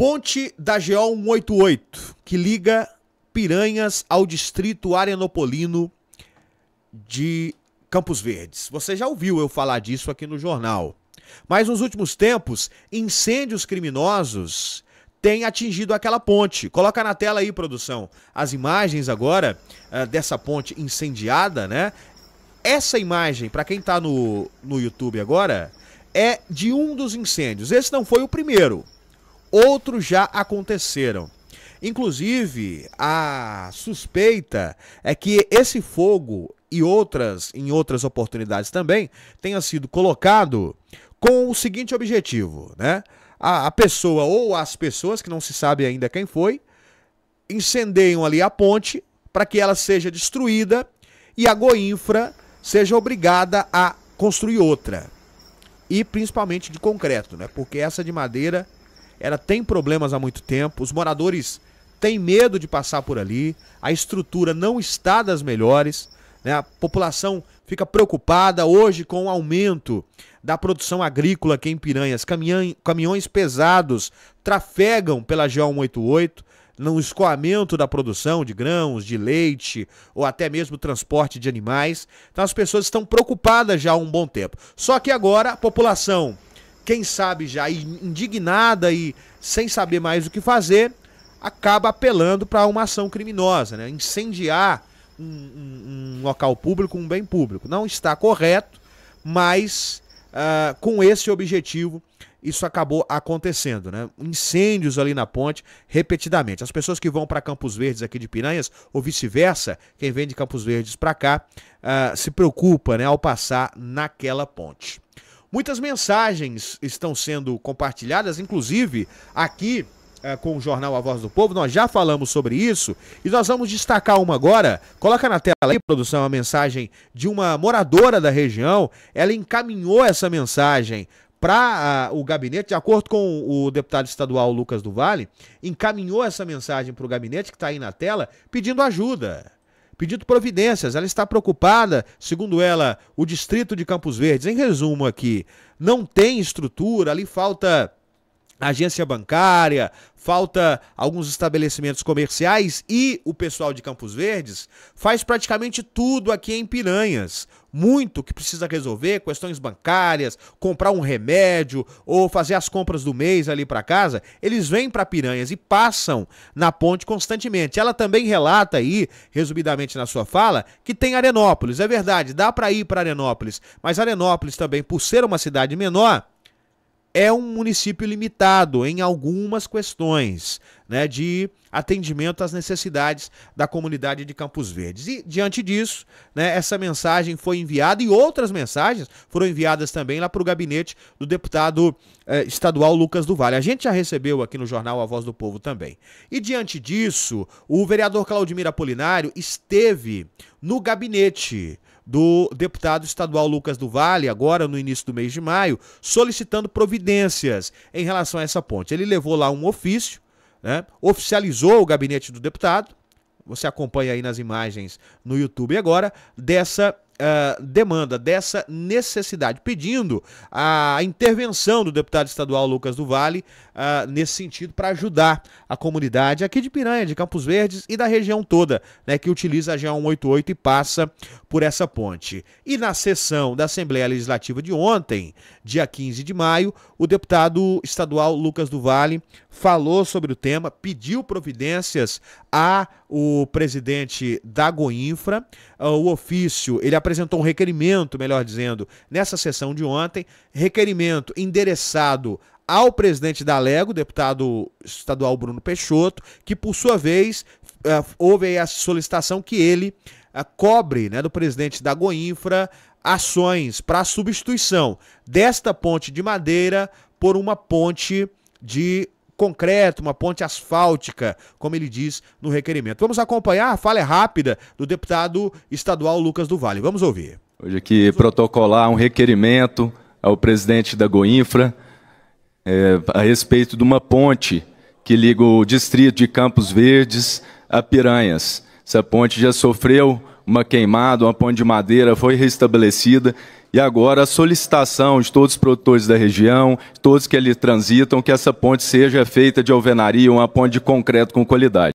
Ponte da GO 188, que liga Piranhas ao distrito arenopolino de Campos Verdes. Você já ouviu eu falar disso aqui no jornal. Mas nos últimos tempos, incêndios criminosos têm atingido aquela ponte. Coloca na tela aí, produção, as imagens agora uh, dessa ponte incendiada, né? Essa imagem, para quem está no, no YouTube agora, é de um dos incêndios. Esse não foi o primeiro, outros já aconteceram. Inclusive, a suspeita é que esse fogo e outras em outras oportunidades também tenha sido colocado com o seguinte objetivo, né? A, a pessoa ou as pessoas que não se sabe ainda quem foi incendeiam ali a ponte para que ela seja destruída e a Goinfra seja obrigada a construir outra e principalmente de concreto, né? Porque essa de madeira ela tem problemas há muito tempo, os moradores têm medo de passar por ali, a estrutura não está das melhores, né? a população fica preocupada hoje com o aumento da produção agrícola aqui em Piranhas. Caminhão, caminhões pesados trafegam pela GO 188 no escoamento da produção de grãos, de leite ou até mesmo transporte de animais. Então as pessoas estão preocupadas já há um bom tempo. Só que agora a população quem sabe já indignada e sem saber mais o que fazer, acaba apelando para uma ação criminosa, né? incendiar um, um, um, local público, um bem público. Não está correto, mas uh, com esse objetivo isso acabou acontecendo, né? Incêndios ali na ponte repetidamente. As pessoas que vão para Campos Verdes aqui de Piranhas ou vice-versa, quem vem de Campos Verdes para cá uh, se preocupa, né, ao passar naquela ponte. Muitas mensagens estão sendo compartilhadas, inclusive aqui é, com o jornal A Voz do Povo, nós já falamos sobre isso e nós vamos destacar uma agora. Coloca na tela aí, produção, a mensagem de uma moradora da região. Ela encaminhou essa mensagem para uh, ah, o gabinete, de acordo com o deputado estadual Lucas do Vale, encaminhou essa mensagem para o gabinete que está aí na tela pedindo ajuda pedido providências. Ela está preocupada, segundo ela, o distrito de Campos Verdes, em resumo aqui, não tem estrutura, ali falta agência bancária, falta alguns estabelecimentos comerciais e o pessoal de Campos Verdes faz praticamente tudo aqui em Piranhas. Muito que precisa resolver, questões bancárias, comprar um remédio ou fazer as compras do mês ali para casa, eles vêm para Piranhas e passam na ponte constantemente. Ela também relata aí, resumidamente na sua fala, que tem Arenópolis. É verdade, dá para ir para Arenópolis, mas Arenópolis também, por ser uma cidade menor, é um município limitado em algumas questões né, de atendimento às necessidades da comunidade de Campos Verdes. E, diante disso, né, essa mensagem foi enviada e outras mensagens foram enviadas também lá para o gabinete do deputado eh, estadual Lucas do Vale. A gente já recebeu aqui no jornal A Voz do Povo também. E, diante disso, o vereador Claudimir Apolinário esteve no gabinete do deputado estadual Lucas do Vale, agora no início do mês de maio, solicitando providências em relação a essa ponte. Ele levou lá um ofício, né, oficializou o gabinete do deputado, você acompanha aí nas imagens no YouTube agora, dessa uh, demanda, dessa necessidade, pedindo a intervenção do deputado estadual Lucas do Vale uh, nesse sentido para ajudar a comunidade aqui de Piranha, de Campos Verdes e da região toda, né, que utiliza a g 188 e passa por essa ponte. E na sessão da Assembleia Legislativa de ontem, dia 15 de maio, o deputado estadual Lucas do Vale falou sobre o tema, pediu providências a o presidente da Goinfra. Ah, o ofício, ele apresentou um requerimento, melhor dizendo, nessa sessão de ontem, requerimento endereçado ao presidente da Lego, deputado estadual Bruno Peixoto, que por sua vez ah, houve a solicitação que ele ah, cobre né, do presidente da Goinfra ações para a substituição desta ponte de madeira por uma ponte de concreto, uma ponte asfáltica, como ele diz no requerimento. Vamos acompanhar a falha rápida do deputado estadual Lucas do Vale. Vamos ouvir. Hoje aqui protocolar um requerimento ao presidente da Goinfra é, a respeito de uma ponte que liga o distrito de Campos Verdes a Piranhas. Essa ponte já sofreu uma queimada, uma ponte de madeira foi restabelecida. E agora a solicitação de todos os produtores da região, todos que ali transitam, que essa ponte seja feita de alvenaria, uma ponte de concreto com qualidade.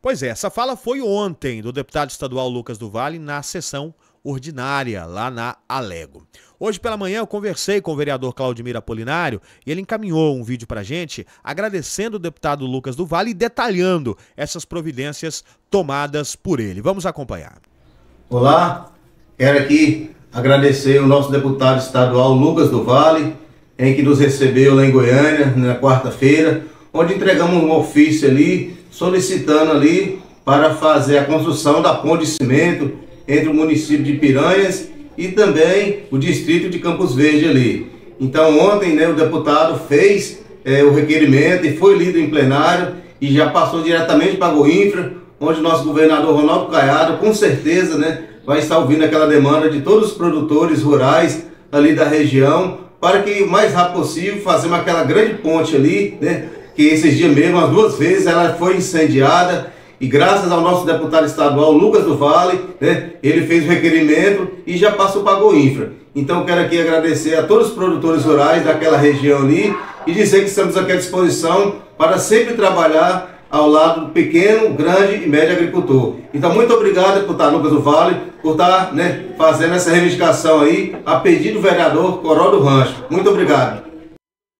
Pois é, essa fala foi ontem do deputado estadual Lucas do Vale na sessão ordinária lá na Alego. Hoje pela manhã eu conversei com o vereador Claudimir Apolinário e ele encaminhou um vídeo para a gente agradecendo o deputado Lucas do Vale e detalhando essas providências tomadas por ele. Vamos acompanhar. Olá, quero aqui agradecer o nosso deputado estadual Lucas do Vale, em que nos recebeu lá em Goiânia na quarta-feira, onde entregamos um ofício ali solicitando ali para fazer a construção da ponte de cimento entre o município de Piranhas e também o distrito de Campos Verde ali. Então ontem né, o deputado fez é, o requerimento e foi lido em plenário e já passou diretamente para a Goinfra, onde nosso governador Ronaldo Caiado com certeza né, vai estar ouvindo aquela demanda de todos os produtores rurais ali da região para que o mais rápido possível fazer aquela grande ponte ali, né, que esses dias mesmo, as duas vezes, ela foi incendiada e graças ao nosso deputado estadual Lucas do Vale, né, ele fez o requerimento e já passou para a Goinfra. Então quero aqui agradecer a todos os produtores rurais daquela região ali e dizer que estamos aqui à disposição para sempre trabalhar ao lado do pequeno, grande e médio agricultor. Então, muito obrigado, deputado Lucas do Vale, por estar tá, né, fazendo essa reivindicação aí, a pedido do vereador Coral do Rancho. Muito obrigado.